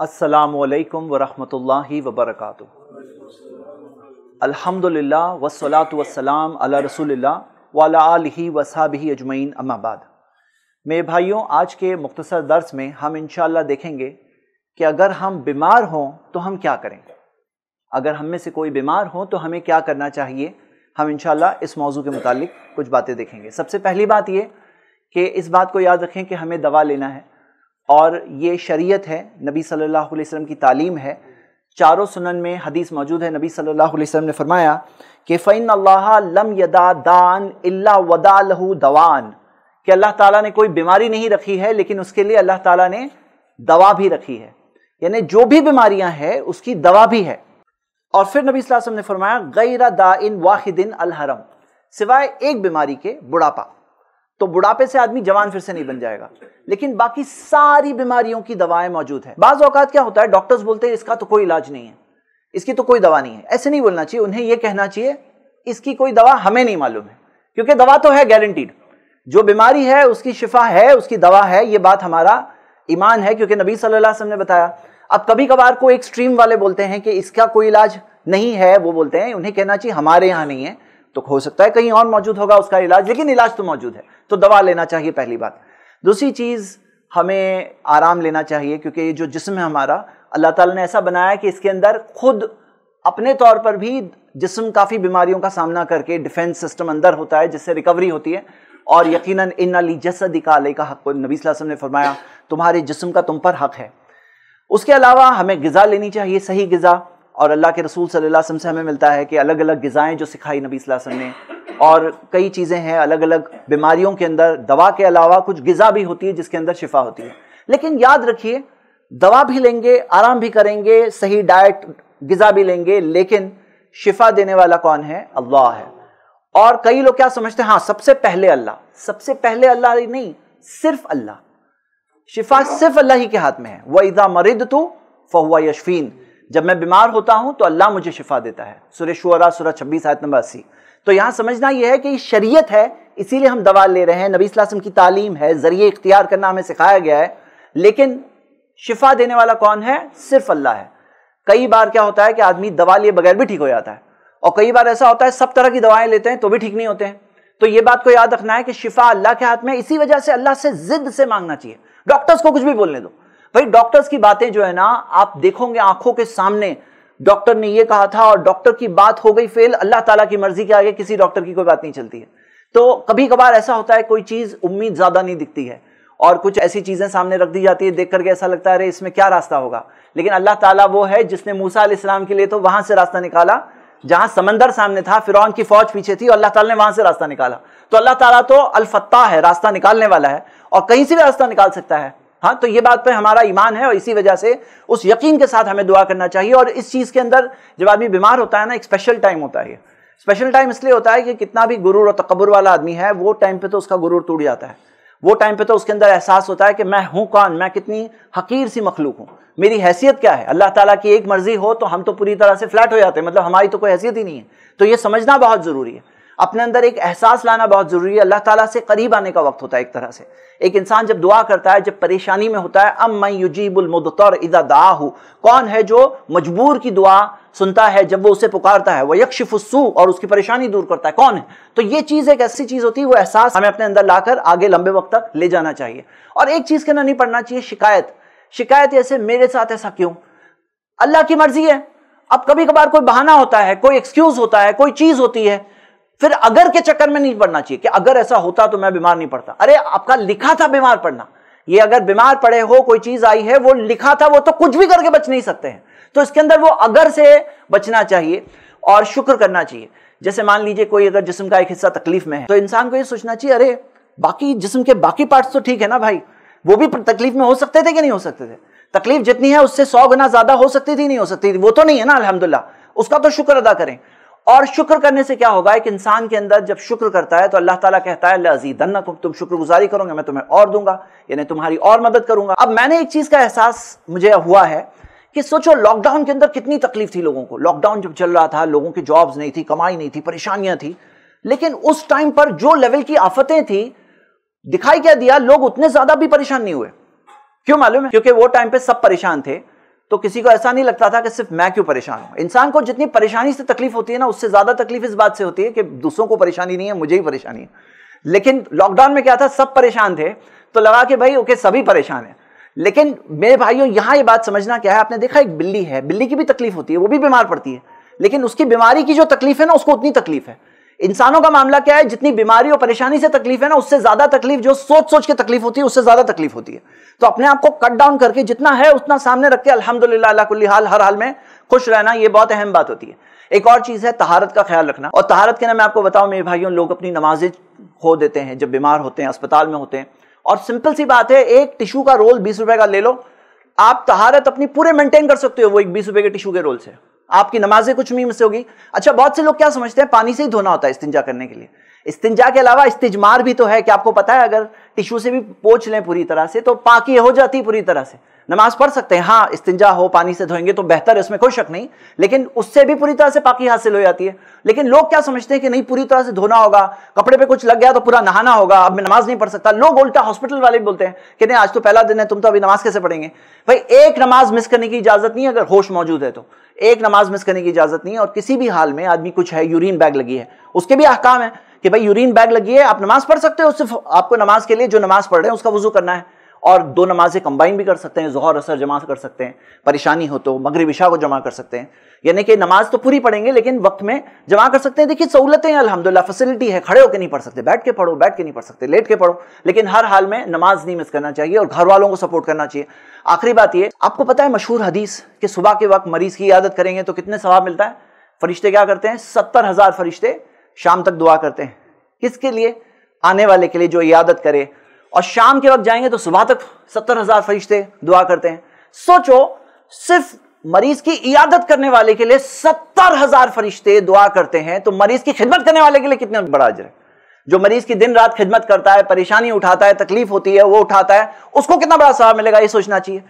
असलकम वरहि वबरक अलहमदिल्ला वसलात वसलाम अला रसोल्ला वाला आलही वसाबी अजमैन अमाबाद मेरे भाइयों आज के मुख्तर दर्स में हम इन देखेंगे कि अगर हम बीमार हों तो हम क्या करें अगर हम में से कोई बीमार हो तो हमें क्या करना चाहिए हम इन इस मौजू के मुतल कुछ बातें देखेंगे सबसे पहली बात ये कि इस बात को याद रखें कि हमें दवा लेना है और ये शरीयत है नबी सल्लल्लाहु अलैहि वसल्लम की तालीम है चारों सुनन में हदीस मौजूद है नबी सल्लल्लाहु अलैहि वसल्लम ने फरमाया कि फ़ैन अल्लाह लम यदा दान इल्ला वदा लहू दवान कि अल्लाह ताला ने कोई बीमारी नहीं रखी है लेकिन उसके लिए अल्लाह ताला ने दवा भी रखी है यानी जो भी बीमारियां हैं उसकी दवा भी है और फिर नबी वसल्लम ने फरमाया गैरा दा इन वाहिदिन अलहरम सिवाय एक बीमारी के बुढ़ापा तो बुढ़ापे से आदमी जवान फिर से नहीं बन जाएगा लेकिन बाकी सारी बीमारियों की दवाएं मौजूद है बाज औकात क्या होता है डॉक्टर्स बोलते हैं इसका तो कोई इलाज नहीं है इसकी तो कोई दवा नहीं है ऐसे नहीं बोलना चाहिए उन्हें यह कहना चाहिए इसकी कोई दवा हमें नहीं मालूम है क्योंकि दवा तो है गारंटीड जो बीमारी है उसकी शिफा है उसकी दवा है ये बात हमारा ईमान है क्योंकि नबी सल वसल्लम ने बताया अब कभी कभार को एक्सट्रीम वाले बोलते हैं कि इसका कोई इलाज नहीं है वो बोलते हैं उन्हें कहना चाहिए हमारे यहाँ नहीं है तो हो सकता है कहीं और मौजूद होगा उसका इलाज लेकिन इलाज तो मौजूद है तो दवा लेना चाहिए पहली बात दूसरी चीज़ हमें आराम लेना चाहिए क्योंकि ये जो जिसम है हमारा अल्लाह ताला ने ऐसा बनाया कि इसके अंदर खुद अपने तौर पर भी जिसम काफ़ी बीमारियों का सामना करके डिफेंस सिस्टम अंदर होता है जिससे रिकवरी होती है और यकीन इन अली जसद का अली का हक नबी वसम ने फरमाया तुम्हारे जिसम का तुम पर हक है उसके अलावा हमें गज़ा लेनी चाहिए सही गज़ा और अल्लाह के रसूल सल्लल्लाहु अलैहि वसल्लम से हमें मिलता है कि अलग अलग गज़ाएँ जो सिखाई नबी वसल्लम ने और कई चीज़ें हैं अलग अलग बीमारियों के अंदर दवा के अलावा कुछ गज़ा भी होती है जिसके अंदर शिफा होती है लेकिन याद रखिए दवा भी लेंगे आराम भी करेंगे सही डाइट गज़ा भी लेंगे लेकिन शिफा देने वाला कौन है अल्लाह है और कई लोग क्या समझते हैं हाँ सबसे पहले अल्लाह सबसे पहले अल्लाह नहीं सिर्फ अल्लाह शिफा सिर्फ अल्लाह ही के हाथ में है वह ईदा मरिद तो फहुआ यशफीन जब मैं बीमार होता हूं तो अल्लाह मुझे शिफा देता है सुरह शुरा सुरह छब्बीस आयत नंबर अस्सी तो यहां समझना यह है कि शरीयत है इसीलिए हम दवा ले रहे हैं नबी नबीसम की तालीम है ज़रिए इख्तियार करना हमें सिखाया गया है लेकिन शिफा देने वाला कौन है सिर्फ अल्लाह है कई बार क्या होता है कि आदमी दवा लिए बगैर भी ठीक हो जाता है और कई बार ऐसा होता है सब तरह की दवाएं लेते हैं तो भी ठीक नहीं होते हैं तो ये बात को याद रखना है कि शिफा अल्लाह के हाथ में इसी वजह से अल्लाह से जिद से मांगना चाहिए डॉक्टर्स को कुछ भी बोलने दो भाई डॉक्टर्स की बातें जो है ना आप देखोगे आंखों के सामने डॉक्टर ने ये कहा था और डॉक्टर की बात हो गई फेल अल्लाह ताला की मर्जी के आगे किसी डॉक्टर की कोई बात नहीं चलती है तो कभी कभार ऐसा होता है कोई चीज उम्मीद ज्यादा नहीं दिखती है और कुछ ऐसी चीजें सामने रख दी जाती है देख करके ऐसा लगता है अरे इसमें क्या रास्ता होगा लेकिन अल्लाह ताला वो है जिसने मूसा इस्लाम के लिए तो वहां से रास्ता निकाला जहां समंदर सामने था फिर की फौज पीछे थी और अल्लाह ताला ने वहां से रास्ता निकाला तो अल्लाह ताला तो अलफत्ता है रास्ता निकालने वाला है और कहीं से भी रास्ता निकाल सकता है हाँ तो ये बात पे हमारा ईमान है और इसी वजह से उस यकीन के साथ हमें दुआ करना चाहिए और इस चीज़ के अंदर जब आदमी बीमार होता है ना एक स्पेशल टाइम होता है स्पेशल टाइम इसलिए होता है कि कितना भी गुरूर और तकबर वाला आदमी है वो टाइम पे तो उसका गुरूर टूट जाता है वो टाइम पे तो उसके अंदर एहसास होता है कि मैं हूँ कौन मैं कितनी हकीर सी मखलूक हूँ मेरी हैसियत क्या है अल्लाह ताला की एक मर्जी हो तो हम तो पूरी तरह से फ्लैट हो जाते हैं मतलब हमारी तो कोई हैसियत ही नहीं है तो ये समझना बहुत ज़रूरी है अपने अंदर एक एहसास लाना बहुत ज़रूरी है अल्लाह ताला से करीब आने का वक्त होता है एक तरह से एक इंसान जब दुआ करता है जब परेशानी में होता है अम मई युजीबुलमदतर इदा दा कौन है जो मजबूर की दुआ सुनता है जब वो उसे पुकारता है वह यकशिफसू और उसकी परेशानी दूर करता है कौन है तो ये चीज़ एक ऐसी चीज़ होती है वो एहसास हमें अपने अंदर लाकर आगे लंबे वक्त तक ले जाना चाहिए और एक चीज़ के ना नहीं पढ़ना चाहिए शिकायत शिकायत ऐसे मेरे साथ ऐसा क्यों अल्लाह की मर्जी है अब कभी कभार कोई बहाना होता है कोई एक्सक्यूज़ होता है कोई चीज़ होती है फिर अगर के चक्कर में नहीं पड़ना चाहिए कि अगर ऐसा होता तो मैं बीमार नहीं पड़ता अरे आपका लिखा था बीमार पड़ना ये अगर बीमार पड़े हो कोई चीज आई है वो लिखा था वो तो कुछ भी करके बच नहीं सकते हैं तो इसके अंदर वो अगर से बचना चाहिए और शुक्र करना चाहिए जैसे मान लीजिए कोई अगर जिसम का एक हिस्सा तकलीफ में है तो इंसान को ये सोचना चाहिए अरे बाकी जिसम के बाकी पार्ट्स तो ठीक है ना भाई वो भी तकलीफ में हो सकते थे कि नहीं हो सकते थे तकलीफ जितनी है उससे सौ गुना ज्यादा हो सकती थी नहीं हो सकती थी वो तो नहीं है ना अलहमदुल्ला उसका तो शुक्र अदा करें और शुक्र करने से क्या होगा एक इंसान के अंदर जब शुक्र करता है तो अल्लाह ताला कहता है लजीदन्ना तुम तुम शुक्रगुजारी करोगे मैं तुम्हें और दूंगा यानी तुम्हारी और मदद करूंगा अब मैंने एक चीज़ का एहसास मुझे हुआ है कि सोचो लॉकडाउन के अंदर कितनी तकलीफ थी लोगों को लॉकडाउन जब चल रहा था लोगों की जॉब्स नहीं थी कमाई नहीं थी परेशानियां थी लेकिन उस टाइम पर जो लेवल की आफतें थी दिखाई क्या दिया लोग उतने ज़्यादा भी परेशान नहीं हुए क्यों मालूम है क्योंकि वो टाइम पे सब परेशान थे तो किसी को ऐसा नहीं लगता था कि सिर्फ मैं क्यों परेशान हूं इंसान को जितनी परेशानी से तकलीफ होती है ना उससे ज्यादा तकलीफ इस बात से होती है कि दूसरों को परेशानी नहीं है मुझे ही परेशानी है लेकिन लॉकडाउन में क्या था सब परेशान थे तो लगा कि भाई ओके सभी परेशान है लेकिन मेरे भाइयों यहां ये बात समझना क्या है आपने देखा एक बिल्ली है बिल्ली की भी तकलीफ होती है वो भी बीमार पड़ती है लेकिन उसकी बीमारी की जो तकलीफ है ना उसको उतनी तकलीफ है इंसानों का मामला क्या है जितनी बीमारी और परेशानी से तकलीफ है ना उससे ज्यादा तकलीफ जो सोच सोच के तकलीफ होती है उससे ज्यादा तकलीफ होती है तो अपने आप को कट डाउन करके जितना है उतना सामने रख के अलहमदुल्ला हाल हर हाल में खुश रहना यह बहुत अहम बात होती है एक और चीज़ है तहारत का ख्याल रखना और तहारत के ना मैं आपको बताऊं मेरे भाइयों लोग अपनी नमाजें खो देते हैं जब बीमार होते हैं अस्पताल में होते हैं और सिंपल सी बात है एक टिशू का रोल बीस रुपए का ले लो आप तहारत अपनी पूरे मेंटेन कर सकते हो वो एक बीस रुपए के टिशू के रोल से आपकी नमाजें कुछ मीम से होगी अच्छा बहुत से लोग क्या समझते हैं पानी से ही धोना होता है इस्तिंजा करने के लिए इस्तिंजा के अलावा इस्तिजमार भी तो है कि आपको पता है अगर टिश्यू से भी पोछ लें पूरी तरह से तो पाकि हो जाती पूरी तरह से नमाज पढ़ सकते हैं हाँ इस्तंजा हो पानी से धोएंगे तो बेहतर है उसमें कोई शक नहीं लेकिन उससे भी पूरी तरह से पाकि हासिल हो जाती है लेकिन लोग क्या समझते हैं कि नहीं पूरी तरह से धोना होगा कपड़े पे कुछ लग गया तो पूरा नहाना होगा अब मैं नमाज नहीं पढ़ सकता लोग उल्टा हॉस्पिटल वाले भी बोलते हैं कि नहीं आज तो पहला दिन है तुम तो अभी नमाज कैसे पढ़ेंगे भाई एक नमाज मिस करने की इजाजत नहीं है अगर होश मौजूद है तो एक नमाज मिस करने की इजाजत नहीं है और किसी भी हाल में आदमी कुछ है यूरिन बैग लगी है उसके भी अहकाम है कि भाई यूरिन बैग लगी है आप नमाज पढ़ सकते हो सिर्फ आपको नमाज के लिए जो नमाज पढ़ रहे हैं उसका वजू करना है और दो नमाजें कंबाइन भी कर सकते हैं जहर असर जमा कर सकते हैं परेशानी हो तो मगरब इशा को जमा कर सकते हैं यानी कि नमाज तो पूरी पढ़ेंगे लेकिन वक्त में जमा कर सकते हैं देखिए सहूलतें हैं अलहमदिल्ला फैसिलिटी है खड़े होकर नहीं पढ़ सकते बैठ के पढ़ो बैठ के नहीं पढ़ सकते लेट के पढ़ो लेकिन हर हाल में नमाज नहीं मिस करना चाहिए और घर वालों को सपोर्ट करना चाहिए आखिरी बात ये आपको पता है मशहूर हदीस कि सुबह के वक्त मरीज की आदत करेंगे तो कितने सवाब मिलता है फरिश्ते क्या करते हैं सत्तर हजार फरिश्ते शाम तक दुआ करते हैं किसके लिए आने वाले के लिए जो इयादत करे और शाम के वक्त जाएंगे तो सुबह तक सत्तर हजार फरिश्ते दुआ करते हैं सोचो सिर्फ मरीज की इयादत करने वाले के लिए सत्तर हजार फरिश्ते दुआ करते हैं तो मरीज की खिदमत करने वाले के लिए कितना बड़ा अजर है जो मरीज की दिन रात खिदमत करता है परेशानी उठाता है तकलीफ होती है वो उठाता है उसको कितना बड़ा सवाब मिलेगा ये सोचना चाहिए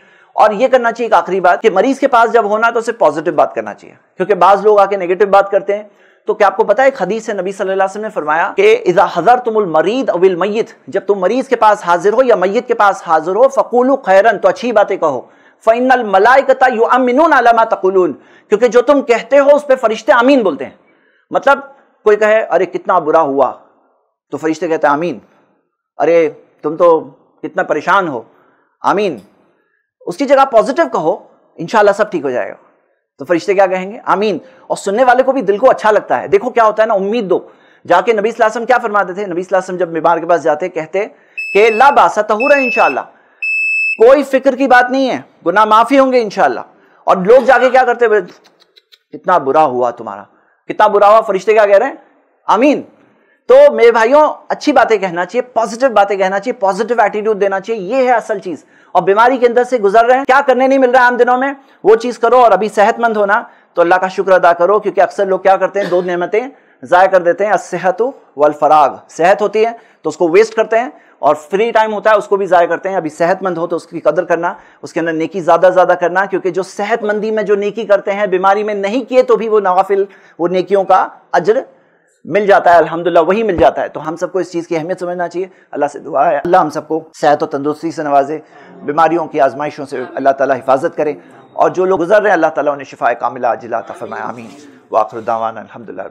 और ये करना चाहिए एक आखिरी बात कि मरीज के पास जब होना तो उसे पॉजिटिव बात करना चाहिए क्योंकि बाज लोग आके नेगेटिव बात करते हैं तो क्या आपको पता है हदीस नबी सल्लल्लाहु अलैहि वसल्लम ने फरमाया कि इजा हजर तुमुल मरीद अविल मैत जब तुम मरीज के पास हाजिर हो या मैत के पास हाजिर हो फकूलू खैरन तो अच्छी बातें कहो फ़ैनल मलाइकता यू अमिन अलामा तकुलून क्योंकि जो तुम कहते हो उस पर फरिश्ते आमीन बोलते हैं मतलब कोई कहे अरे कितना बुरा हुआ तो फरिश्ते कहते हैं आमीन अरे तुम तो कितना परेशान हो आमीन उसकी जगह पॉजिटिव कहो इनशाला सब ठीक हो जाएगा तो फरिश्ते क्या कहेंगे आमीन और सुनने वाले को भी दिल को अच्छा लगता है देखो क्या होता है ना उम्मीद दो जाके नबी सलासम क्या फरमाते थे नबी सलासम जब बीमार के पास जाते कहते के ला बासा है इनशाला कोई फिक्र की बात नहीं है गुना माफी होंगे इनशाला और लोग जाके क्या करते कितना बुरा हुआ तुम्हारा कितना बुरा हुआ फरिश्ते क्या कह रहे हैं अमीन तो मेरे भाइयों अच्छी बातें कहना चाहिए पॉजिटिव बातें कहना चाहिए पॉजिटिव एटीट्यूड देना चाहिए ये है असल चीज और बीमारी के अंदर से गुजर रहे हैं क्या करने नहीं मिल रहा है आम दिनों में वो चीज करो और अभी सेहतमंद होना तो अल्लाह का शुक्र अदा करो क्योंकि अक्सर लोग क्या करते हैं दो नियमतें ज़ाया कर देते हैं असहत वल फराग सेहत होती है तो उसको वेस्ट करते हैं और फ्री टाइम होता है उसको भी ज़ाया करते हैं अभी सेहतमंद हो तो उसकी कदर करना उसके अंदर नेकी ज़्यादा ज़्यादा करना क्योंकि जो सेहतमंदी में जो नेकी करते हैं बीमारी में नहीं किए तो भी वो नवाफिल वो नेकियों का अजर मिल जाता है अलहमदिल्ला वही मिल जाता है तो हम सबको इस चीज़ की अहमियत समझना चाहिए अल्लाह से दुआ है अल्लाह हम सबको सेहत और तंदुरुस्ती से नवाजे बीमारियों की आजमाइशों से अल्लाह ताला हिफाजत करे और जो लोग गुजर रहे हैं अल्लाह ताला उन्हें शिफा कामिला जिला तफरमाया आमीन वाखरुद्दावान अलहमदिल्ला